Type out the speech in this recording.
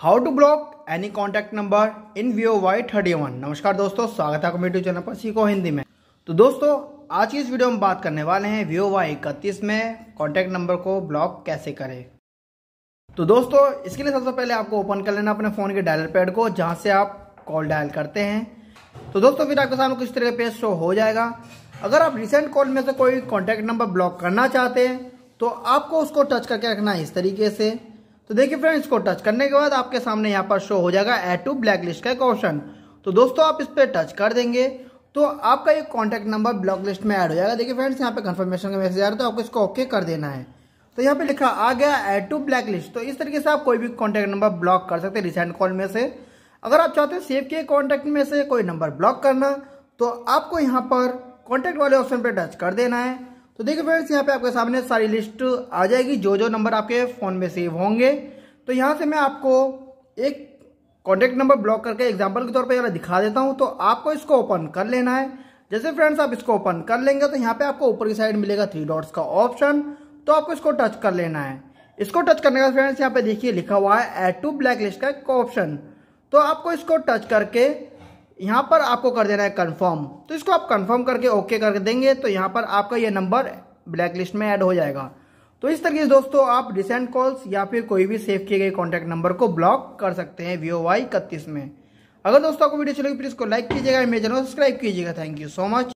how to block any contact number in Vivo Y thirty one नमस्कार दोस्तों स्वागत है आपका यूट्यूब चैनल पर सीखो हिंदी में तो दोस्तों आज की इस वीडियो में बात करने वाले हैं वीओ वाई इकतीस में कॉन्टैक्ट नंबर को ब्लॉक कैसे करें तो दोस्तों इसके लिए सबसे पहले आपको ओपन कर लेना अपने फ़ोन के डायलर पैड को जहाँ से आप कॉल डायल करते हैं तो दोस्तों फिर आपके सामने कुछ तरह का पेज शो हो जाएगा अगर आप रिसेंट कॉल में से कोई कॉन्टैक्ट नंबर ब्लॉक करना चाहते हैं तो आपको उसको टच करके रखना है इस तरीके से तो देखिए फ्रेंड इसको टच करने के बाद आपके सामने यहाँ पर शो हो जाएगा एड टू ब्लैक लिस्ट का एक ऑप्शन तो दोस्तों आप इस पर टच कर देंगे तो आपका एक कॉन्टैक्ट नंबर ब्लॉक लिस्ट में ऐड हो जाएगा देखिए फ्रेंड्स यहाँ पे कन्फर्मेशन का मैसेज आ रहा है तो आपको इसको ओके कर देना है तो यहाँ पे लिखा आ गया एड टू ब्लैक लिस्ट तो इस तरीके से आप कोई भी कॉन्टैक्ट नंबर ब्लॉक कर सकते हैं रिसेंट कॉल में से अगर आप चाहते हैं सेव किए कॉन्टैक्ट में से कोई नंबर ब्लॉक करना तो आपको यहाँ पर कॉन्टैक्ट वाले ऑप्शन पर टच कर देना है तो देखिए फ्रेंड्स यहाँ पे आपके सामने सारी लिस्ट आ जाएगी जो जो नंबर आपके फ़ोन में सेव होंगे तो यहाँ से मैं आपको एक कॉन्टेक्ट नंबर ब्लॉक करके एग्जाम्पल के तौर पर यहाँ दिखा देता हूँ तो आपको इसको ओपन कर लेना है जैसे फ्रेंड्स आप इसको ओपन कर लेंगे तो यहाँ पे आपको ऊपर की साइड मिलेगा थ्री डॉट्स का ऑप्शन तो आपको इसको टच कर लेना है इसको टच करने का फ्रेंड्स यहाँ पे देखिए लिखा हुआ है एड टू ब्लैक लिस्ट का एक ऑप्शन तो आपको इसको टच करके यहाँ पर आपको कर देना है कन्फर्म तो इसको आप कन्फर्म करके ओके करके देंगे तो यहाँ पर आपका ये नंबर ब्लैक लिस्ट में ऐड हो जाएगा तो इस तरीके से दोस्तों आप रिसेंट कॉल्स या फिर कोई भी सेव किए गए कॉन्टैक्ट नंबर को ब्लॉक कर सकते हैं वी ओ वाई इकतीस में अगर दोस्तों आपको वीडियो चलेगी प्लीज़ को लाइक कीजिएगा मेरे चैनल सब्सक्राइब कीजिएगा थैंक यू सो मच